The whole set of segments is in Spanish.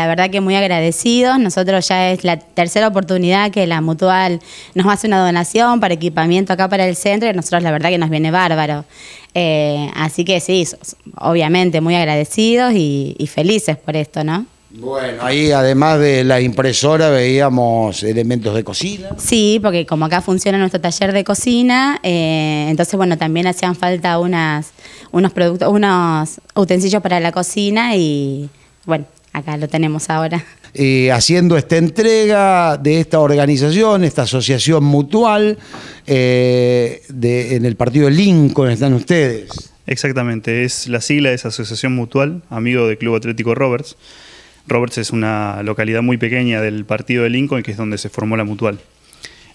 la verdad que muy agradecidos. Nosotros ya es la tercera oportunidad que la Mutual nos hace una donación para equipamiento acá para el centro y nosotros la verdad que nos viene bárbaro. Eh, así que sí, obviamente muy agradecidos y, felices por esto, ¿no? Bueno, ahí además de la impresora veíamos elementos de cocina. Sí, porque como acá funciona nuestro taller de cocina, eh, entonces bueno, también hacían falta unas, unos productos, unos utensilios para la cocina y bueno, acá lo tenemos ahora. Eh, haciendo esta entrega de esta organización, esta asociación mutual, eh, en el partido Lincoln están ustedes. Exactamente, es la sigla de esa Asociación Mutual, amigo del Club Atlético Roberts. Roberts es una localidad muy pequeña del partido de Lincoln, que es donde se formó la mutual.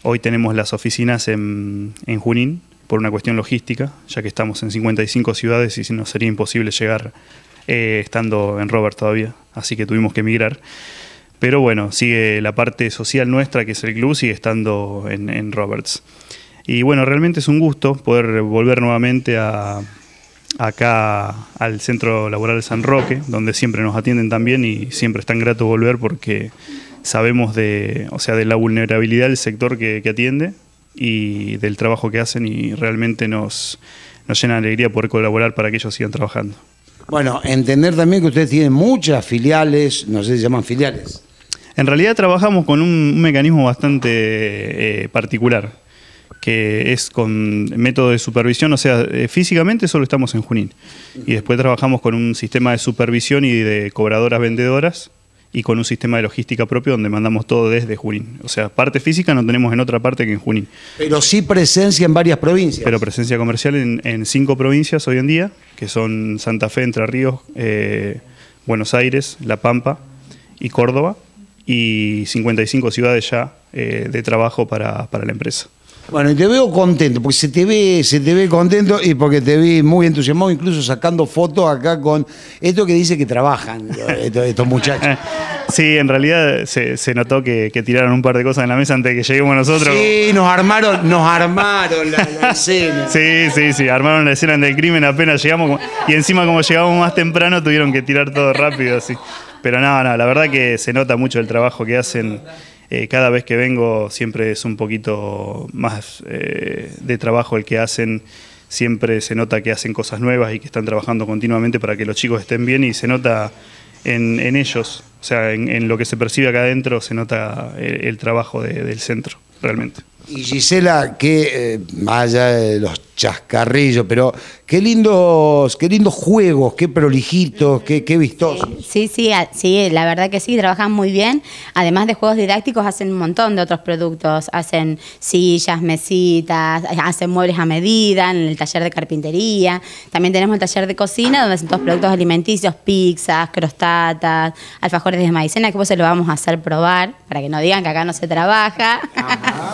Hoy tenemos las oficinas en, en Junín por una cuestión logística, ya que estamos en 55 ciudades y nos sería imposible llegar eh, estando en Roberts todavía así que tuvimos que emigrar. Pero bueno, sigue la parte social nuestra, que es el club, sigue estando en, Roberts. Y bueno, realmente es un gusto poder volver nuevamente a, acá al Centro Laboral de San Roque, donde siempre nos atienden también y siempre es tan grato volver porque sabemos de, o sea, de la vulnerabilidad del sector que, atiende y del trabajo que hacen y realmente nos, nos llena de alegría poder colaborar para que ellos sigan trabajando. Bueno, entender también que ustedes tienen muchas filiales, no sé si se llaman filiales. En realidad trabajamos con un, mecanismo bastante eh, particular, que es con método de supervisión, o sea, eh, físicamente solo estamos en Junín. Y después trabajamos con un sistema de supervisión y de cobradoras vendedoras, y con un sistema de logística propio donde mandamos todo desde Junín. O sea, parte física no tenemos en otra parte que en Junín. Pero sí presencia en varias provincias. Pero presencia comercial en, cinco provincias hoy en día, que son Santa Fe, Entre Ríos, eh, Buenos Aires, La Pampa y Córdoba, y 55 ciudades ya eh, de trabajo para la empresa. Bueno, y te veo contento, porque se te ve, se te ve contento y porque te vi muy entusiasmado, incluso sacando fotos acá con esto que dice que trabajan estos, muchachos. Sí, en realidad se, notó que, tiraron un par de cosas en la mesa antes de que lleguemos nosotros. Sí, nos armaron, nos armaron la, escena. Sí, sí, sí, armaron la escena del crimen apenas llegamos. Y encima, como llegamos más temprano, tuvieron que tirar todo rápido así. Pero nada, no, la verdad que se nota mucho el trabajo que hacen eh, cada vez que vengo siempre es un poquito más eh, de trabajo el que hacen. Siempre se nota que hacen cosas nuevas y que están trabajando continuamente para que los chicos estén bien y se nota en, ellos, o sea, en, lo que se percibe acá adentro, se nota el, trabajo del centro, realmente. Y Gisela, que vaya eh, los chascarrillos, pero qué lindos, qué lindos juegos, qué prolijitos, qué, qué vistosos. Sí, sí, sí, la verdad que sí, trabajan muy bien. Además de juegos didácticos, hacen un montón de otros productos. Hacen sillas, mesitas, hacen muebles a medida en el taller de carpintería. También tenemos el taller de cocina donde hacen todos productos alimenticios, pizzas, crostatas, alfajores de maicena, que vos se lo vamos a hacer probar para que no digan que acá no se trabaja.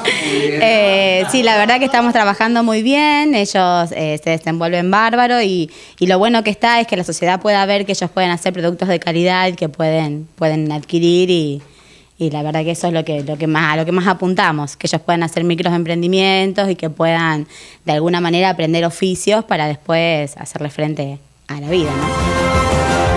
Eh, sí, la verdad que estamos trabajando muy bien, ellos eh, se desenvuelven bárbaro y, lo bueno que está es que la sociedad pueda ver que ellos pueden hacer productos de calidad y que pueden, pueden adquirir y, la verdad que eso es lo que, lo que más, a lo que más apuntamos, que ellos puedan hacer microemprendimientos y que puedan de alguna manera aprender oficios para después hacerle frente a la vida. ¿no?